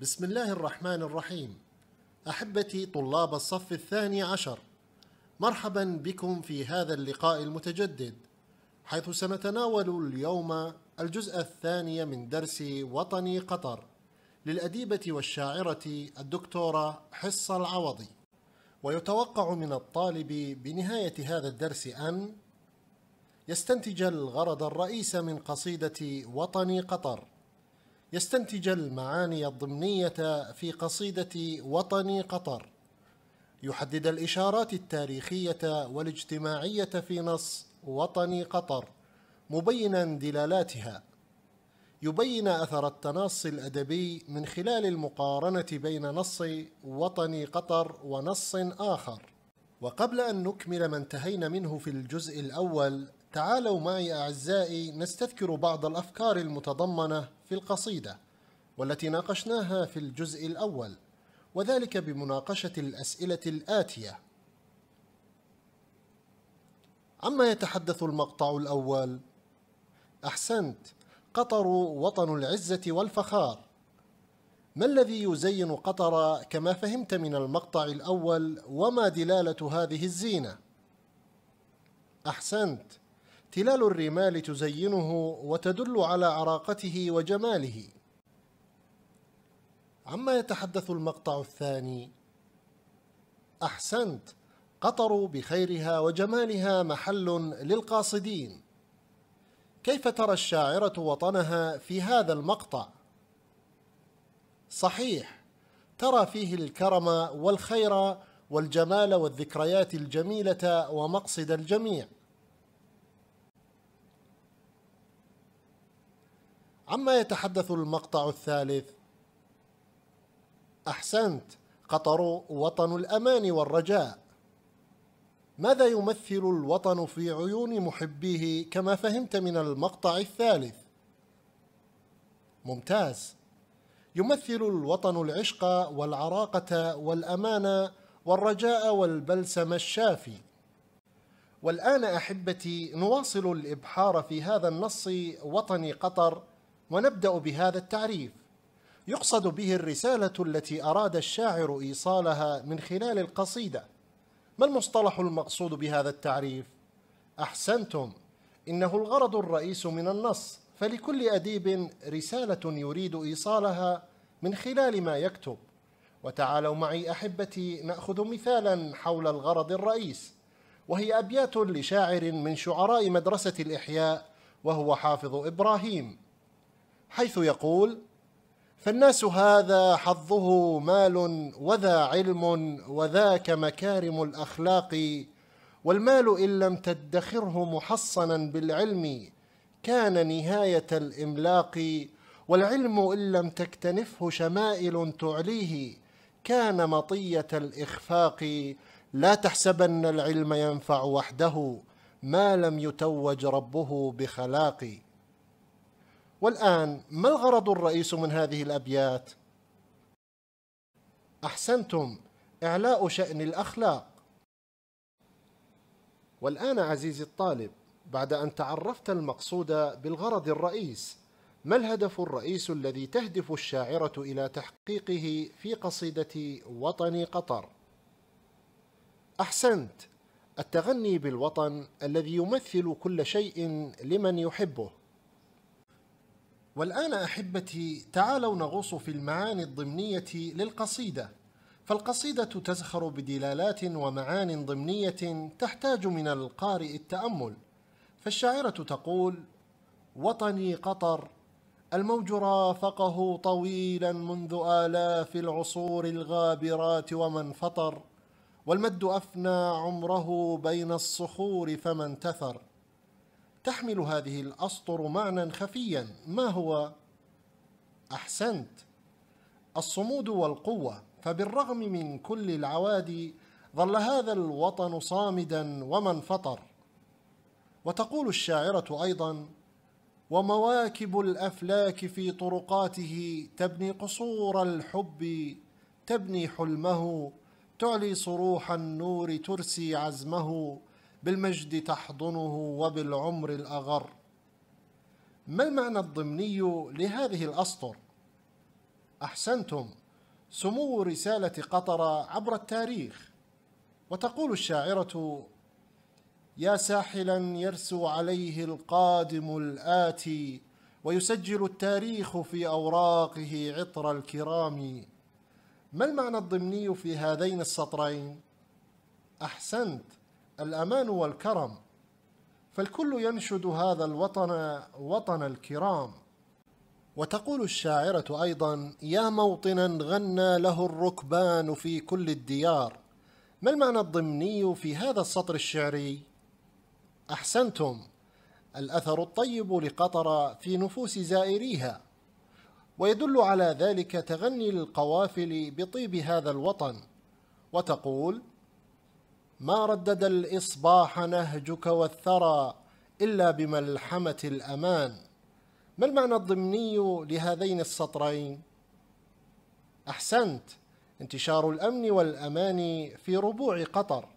بسم الله الرحمن الرحيم احبتي طلاب الصف الثاني عشر مرحبا بكم في هذا اللقاء المتجدد حيث سنتناول اليوم الجزء الثاني من درس وطني قطر للاديبه والشاعره الدكتوره حصه العوضي ويتوقع من الطالب بنهايه هذا الدرس ان يستنتج الغرض الرئيس من قصيده وطني قطر يستنتج المعاني الضمنية في قصيدة وطني قطر يحدد الإشارات التاريخية والاجتماعية في نص وطني قطر مبينا دلالاتها يبين أثر التناص الأدبي من خلال المقارنة بين نص وطني قطر ونص آخر وقبل أن نكمل ما انتهينا منه في الجزء الأول تعالوا معي أعزائي نستذكر بعض الأفكار المتضمنة في القصيدة والتي ناقشناها في الجزء الأول وذلك بمناقشة الأسئلة الآتية عما يتحدث المقطع الأول؟ أحسنت قطر وطن العزة والفخار ما الذي يزين قطر كما فهمت من المقطع الأول وما دلالة هذه الزينة؟ أحسنت تلال الرمال تزينه وتدل على عراقته وجماله عما يتحدث المقطع الثاني احسنت قطر بخيرها وجمالها محل للقاصدين كيف ترى الشاعره وطنها في هذا المقطع صحيح ترى فيه الكرم والخير والجمال والذكريات الجميله ومقصد الجميع عما يتحدث المقطع الثالث احسنت قطر وطن الامان والرجاء ماذا يمثل الوطن في عيون محبيه كما فهمت من المقطع الثالث ممتاز يمثل الوطن العشق والعراقه والامان والرجاء والبلسم الشافي والان احبتي نواصل الابحار في هذا النص وطن قطر ونبدأ بهذا التعريف يقصد به الرسالة التي أراد الشاعر إيصالها من خلال القصيدة ما المصطلح المقصود بهذا التعريف؟ أحسنتم إنه الغرض الرئيس من النص فلكل أديب رسالة يريد إيصالها من خلال ما يكتب وتعالوا معي أحبتي نأخذ مثالا حول الغرض الرئيس وهي أبيات لشاعر من شعراء مدرسة الإحياء وهو حافظ إبراهيم حيث يقول فالناس هذا حظه مال وذا علم وذاك مكارم الاخلاق والمال ان لم تدخره محصنا بالعلم كان نهايه الاملاق والعلم ان لم تكتنفه شمائل تعليه كان مطيه الاخفاق لا تحسبن العلم ينفع وحده ما لم يتوج ربه بخلاق والآن ما الغرض الرئيس من هذه الأبيات؟ أحسنتم إعلاء شأن الأخلاق والآن عزيزي الطالب بعد أن تعرفت المقصود بالغرض الرئيس ما الهدف الرئيس الذي تهدف الشاعرة إلى تحقيقه في قصيدة وطني قطر؟ أحسنت التغني بالوطن الذي يمثل كل شيء لمن يحبه والآن أحبتي تعالوا نغوص في المعاني الضمنية للقصيدة فالقصيدة تزخر بدلالات ومعان ضمنية تحتاج من القارئ التأمل فالشاعرة تقول وطني قطر الموج رافقه طويلا منذ آلاف العصور الغابرات ومن فطر والمد أفنى عمره بين الصخور فما انتثر تحمل هذه الأسطر معنى خفيا ما هو؟ أحسنت الصمود والقوة فبالرغم من كل العوادي ظل هذا الوطن صامدا ومن فطر وتقول الشاعرة أيضا ومواكب الافلاك في طرقاته تبني قصور الحب تبني حلمه تعلي صروح النور ترسي عزمه بالمجد تحضنه وبالعمر الأغر ما المعنى الضمني لهذه الأسطر؟ أحسنتم سمو رسالة قطر عبر التاريخ وتقول الشاعرة يا ساحلا يرسو عليه القادم الآتي ويسجل التاريخ في أوراقه عطر الكرام ما المعنى الضمني في هذين السطرين؟ أحسنت الأمان والكرم فالكل ينشد هذا الوطن وطن الكرام وتقول الشاعرة أيضا يا موطنا غنى له الركبان في كل الديار ما المعنى الضمني في هذا السطر الشعري؟ أحسنتم الأثر الطيب لقطر في نفوس زائريها ويدل على ذلك تغني القوافل بطيب هذا الوطن وتقول ما ردد الإصباح نهجك والثرى إلا بملحمة الأمان ما المعنى الضمني لهذين السطرين؟ أحسنت انتشار الأمن والأمان في ربوع قطر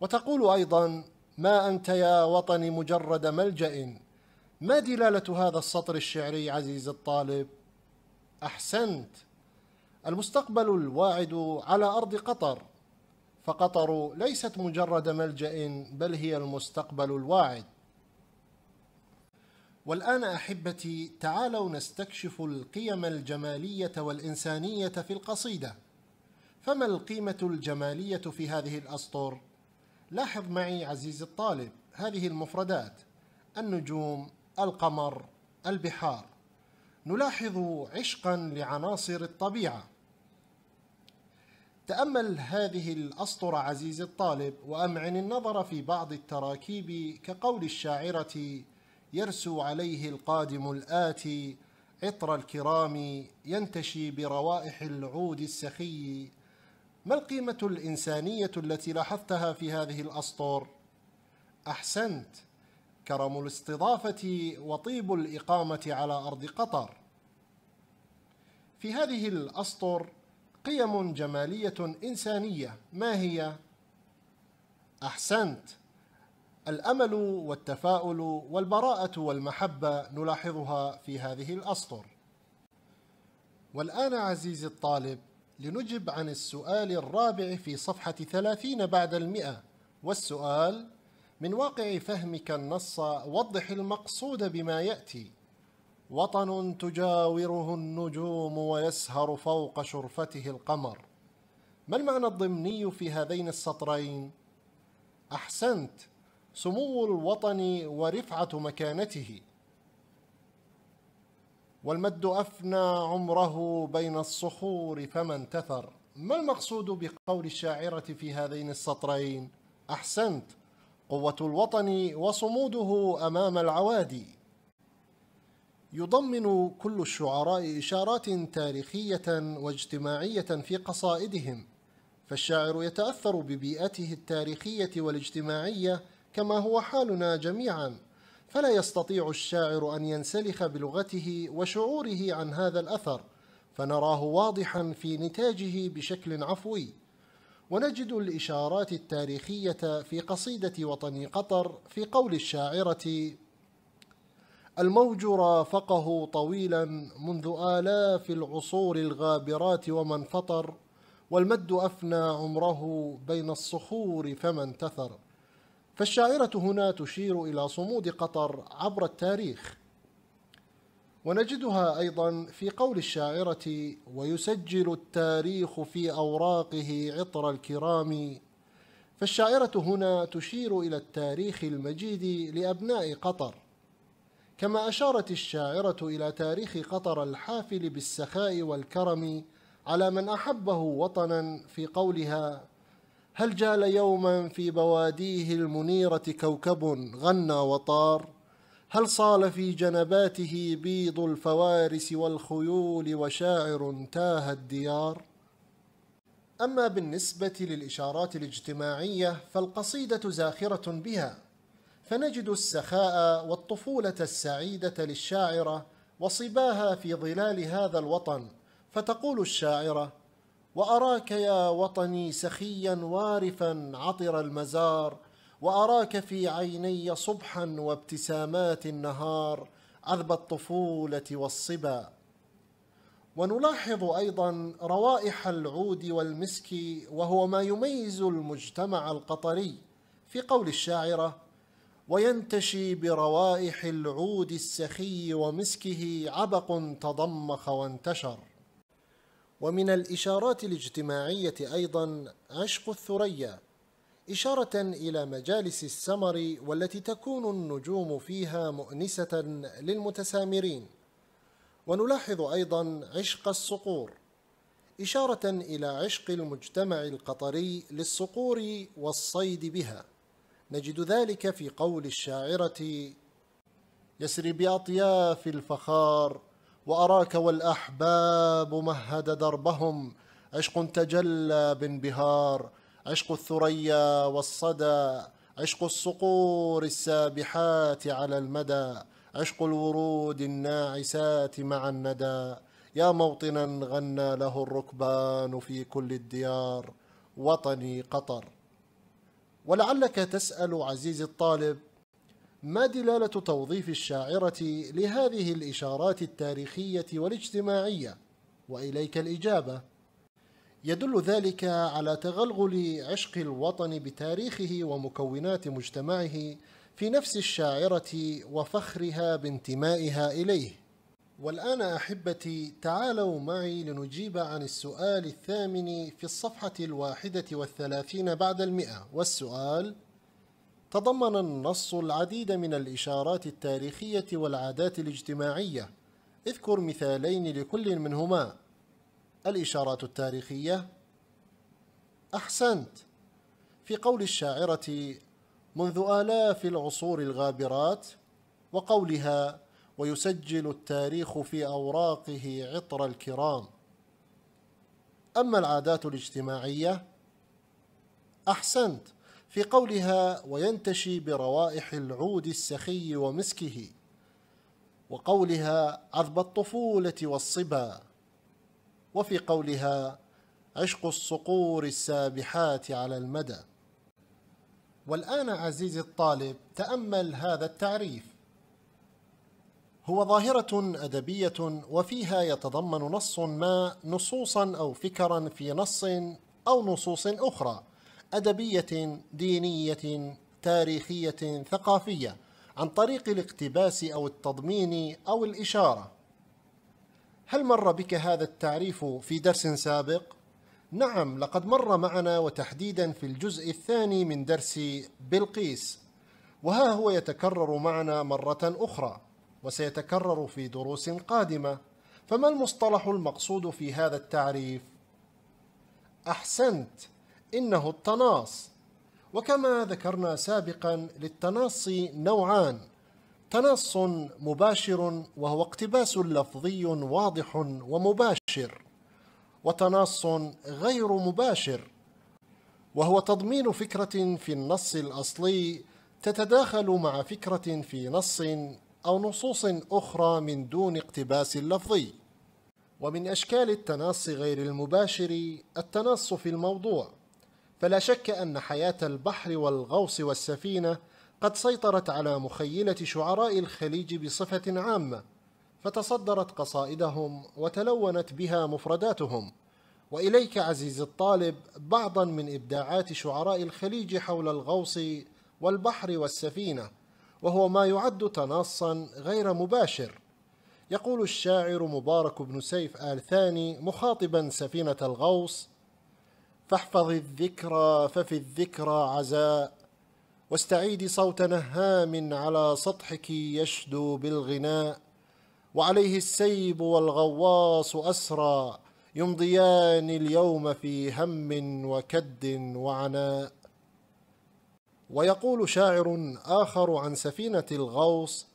وتقول أيضا ما أنت يا وطني مجرد ملجأ ما دلالة هذا السطر الشعري عزيز الطالب؟ أحسنت المستقبل الواعد على أرض قطر فقطر ليست مجرد ملجأ بل هي المستقبل الواعد والآن أحبتي تعالوا نستكشف القيم الجمالية والإنسانية في القصيدة فما القيمة الجمالية في هذه الأسطر؟ لاحظ معي عزيزي الطالب هذه المفردات النجوم، القمر، البحار نلاحظ عشقا لعناصر الطبيعه تأمل هذه الأسطر عزيز الطالب وأمعن النظر في بعض التراكيب كقول الشاعرة يرسو عليه القادم الآتي عطر الكرام ينتشي بروائح العود السخي ما القيمة الإنسانية التي لاحظتها في هذه الأسطر؟ أحسنت كرم الاستضافة وطيب الإقامة على أرض قطر في هذه الأسطر قيم جمالية إنسانية ما هي؟ أحسنت الأمل والتفاؤل والبراءة والمحبة نلاحظها في هذه الأسطر والآن عزيزي الطالب لنجب عن السؤال الرابع في صفحة ثلاثين بعد المئة والسؤال من واقع فهمك النص وضح المقصود بما يأتي وطن تجاوره النجوم ويسهر فوق شرفته القمر ما المعنى الضمني في هذين السطرين احسنت سمو الوطن ورفعه مكانته والمد افنى عمره بين الصخور فما انتثر ما المقصود بقول الشاعره في هذين السطرين احسنت قوه الوطن وصموده امام العوادي يضمن كل الشعراء إشارات تاريخية واجتماعية في قصائدهم فالشاعر يتأثر ببيئته التاريخية والاجتماعية كما هو حالنا جميعا فلا يستطيع الشاعر أن ينسلخ بلغته وشعوره عن هذا الأثر فنراه واضحا في نتاجه بشكل عفوي ونجد الإشارات التاريخية في قصيدة وطني قطر في قول الشاعرة الموج رافقه طويلا منذ آلاف العصور الغابرات ومن فطر والمد أفنى عمره بين الصخور فما انتثر فالشاعرة هنا تشير إلى صمود قطر عبر التاريخ ونجدها أيضا في قول الشاعرة ويسجل التاريخ في أوراقه عطر الكرام فالشاعرة هنا تشير إلى التاريخ المجيد لأبناء قطر كما أشارت الشاعرة إلى تاريخ قطر الحافل بالسخاء والكرم على من أحبه وطنا في قولها هل جال يوما في بواديه المنيرة كوكب غنى وطار هل صال في جنباته بيض الفوارس والخيول وشاعر تاه الديار أما بالنسبة للإشارات الاجتماعية فالقصيدة زاخرة بها فنجد السخاء والطفولة السعيدة للشاعرة وصباها في ظلال هذا الوطن فتقول الشاعرة وأراك يا وطني سخيا وارفا عطر المزار وأراك في عيني صبحا وابتسامات النهار عذب الطفولة والصبا ونلاحظ أيضا روائح العود والمسك وهو ما يميز المجتمع القطري في قول الشاعرة وينتشي بروائح العود السخي ومسكه عبق تضمخ وانتشر ومن الاشارات الاجتماعيه ايضا عشق الثريا اشاره الى مجالس السمر والتي تكون النجوم فيها مؤنسه للمتسامرين ونلاحظ ايضا عشق الصقور اشاره الى عشق المجتمع القطري للصقور والصيد بها نجد ذلك في قول الشاعرة يسري بأطياف الفخار وأراك والأحباب مهد دربهم عشق تجلى بانبهار عشق الثريا والصدى عشق الصقور السابحات على المدى عشق الورود الناعسات مع الندى يا موطنا غنى له الركبان في كل الديار وطني قطر ولعلك تسأل عزيزي الطالب ما دلالة توظيف الشاعرة لهذه الإشارات التاريخية والاجتماعية؟ وإليك الإجابة يدل ذلك على تغلغل عشق الوطن بتاريخه ومكونات مجتمعه في نفس الشاعرة وفخرها بانتمائها إليه والآن أحبتي تعالوا معي لنجيب عن السؤال الثامن في الصفحة الواحدة والثلاثين بعد المئة والسؤال تضمن النص العديد من الإشارات التاريخية والعادات الاجتماعية اذكر مثالين لكل منهما الإشارات التاريخية أحسنت في قول الشاعرة منذ آلاف العصور الغابرات وقولها ويسجل التاريخ في أوراقه عطر الكرام أما العادات الاجتماعية أحسنت في قولها وينتشي بروائح العود السخي ومسكه وقولها عذب الطفولة والصبا وفي قولها عشق الصقور السابحات على المدى والآن عزيزي الطالب تأمل هذا التعريف هو ظاهرة أدبية وفيها يتضمن نص ما نصوصا أو فكرا في نص أو نصوص أخرى أدبية دينية تاريخية ثقافية عن طريق الاقتباس أو التضمين أو الإشارة هل مر بك هذا التعريف في درس سابق؟ نعم لقد مر معنا وتحديدا في الجزء الثاني من درس بلقيس وها هو يتكرر معنا مرة أخرى وسيتكرر في دروس قادمة فما المصطلح المقصود في هذا التعريف؟ أحسنت إنه التناص وكما ذكرنا سابقا للتناص نوعان تنص مباشر وهو اقتباس لفظي واضح ومباشر وتنص غير مباشر وهو تضمين فكرة في النص الأصلي تتداخل مع فكرة في نص أو نصوص أخرى من دون اقتباس لفظي ومن أشكال التناص غير المباشر التناص في الموضوع فلا شك أن حياة البحر والغوص والسفينة قد سيطرت على مخيلة شعراء الخليج بصفة عامة فتصدرت قصائدهم وتلونت بها مفرداتهم وإليك عزيزي الطالب بعضا من إبداعات شعراء الخليج حول الغوص والبحر والسفينة وهو ما يعد تناصا غير مباشر يقول الشاعر مبارك بن سيف آل ثاني مخاطبا سفينة الغوص فاحفظ الذكرى ففي الذكرى عزاء واستعيدي صوت نهام على سطحك يشدو بالغناء وعليه السيب والغواص أسرى يمضيان اليوم في هم وكد وعناء ويقول شاعر آخر عن سفينة الغوص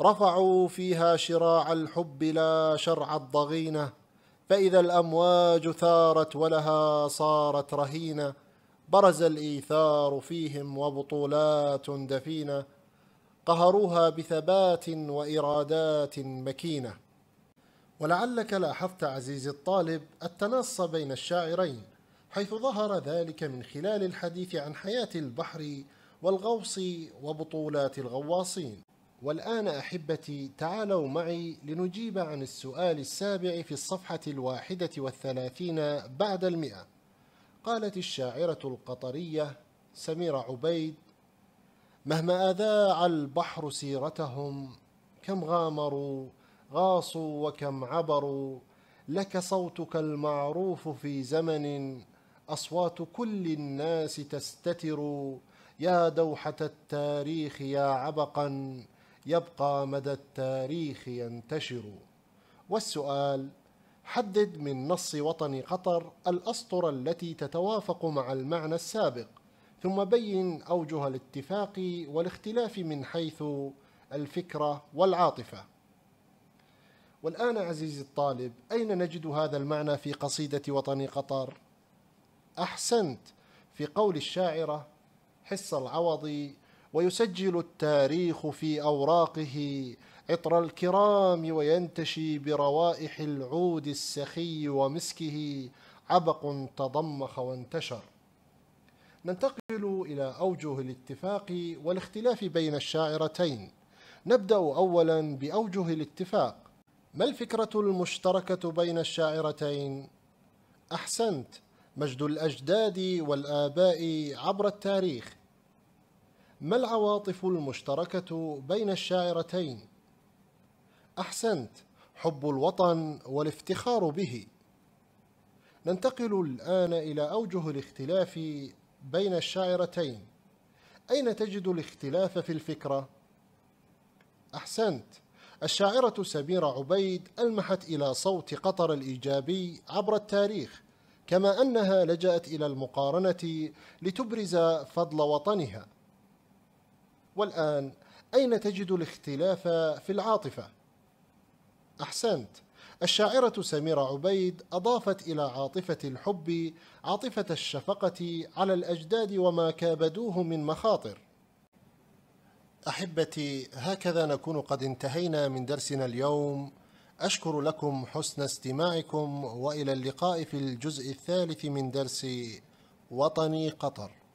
رفعوا فيها شراع الحب لا شرع الضغينة فإذا الأمواج ثارت ولها صارت رهينة برز الإيثار فيهم وبطولات دفينة قهروها بثبات وإرادات مكينة ولعلك لاحظت عزيزي الطالب التناص بين الشاعرين حيث ظهر ذلك من خلال الحديث عن حياة البحر والغوص وبطولات الغواصين والآن أحبتي تعالوا معي لنجيب عن السؤال السابع في الصفحة الواحدة والثلاثين بعد المئة قالت الشاعرة القطرية سميرة عبيد مهما أذاع البحر سيرتهم كم غامروا غاصوا وكم عبروا لك صوتك المعروف في زمن اصوات كل الناس تستتر يا دوحه التاريخ يا عبقا يبقى مدى التاريخ ينتشر والسؤال حدد من نص وطن قطر الاسطر التي تتوافق مع المعنى السابق ثم بين اوجه الاتفاق والاختلاف من حيث الفكره والعاطفه والان عزيزي الطالب اين نجد هذا المعنى في قصيده وطن قطر أحسنت في قول الشاعرة حس العوضي ويسجل التاريخ في أوراقه عطر الكرام وينتشي بروائح العود السخي ومسكه عبق تضمخ وانتشر ننتقل إلى أوجه الاتفاق والاختلاف بين الشاعرتين نبدأ أولا بأوجه الاتفاق ما الفكرة المشتركة بين الشاعرتين؟ أحسنت مجد الأجداد والآباء عبر التاريخ ما العواطف المشتركة بين الشاعرتين؟ أحسنت حب الوطن والافتخار به ننتقل الآن إلى أوجه الاختلاف بين الشاعرتين أين تجد الاختلاف في الفكرة؟ أحسنت الشاعرة سميرة عبيد ألمحت إلى صوت قطر الإيجابي عبر التاريخ كما أنها لجأت إلى المقارنة لتبرز فضل وطنها والآن أين تجد الاختلاف في العاطفة؟ أحسنت الشاعرة سميرة عبيد أضافت إلى عاطفة الحب عاطفة الشفقة على الأجداد وما كابدوه من مخاطر أحبتي هكذا نكون قد انتهينا من درسنا اليوم أشكر لكم حسن استماعكم وإلى اللقاء في الجزء الثالث من درس وطني قطر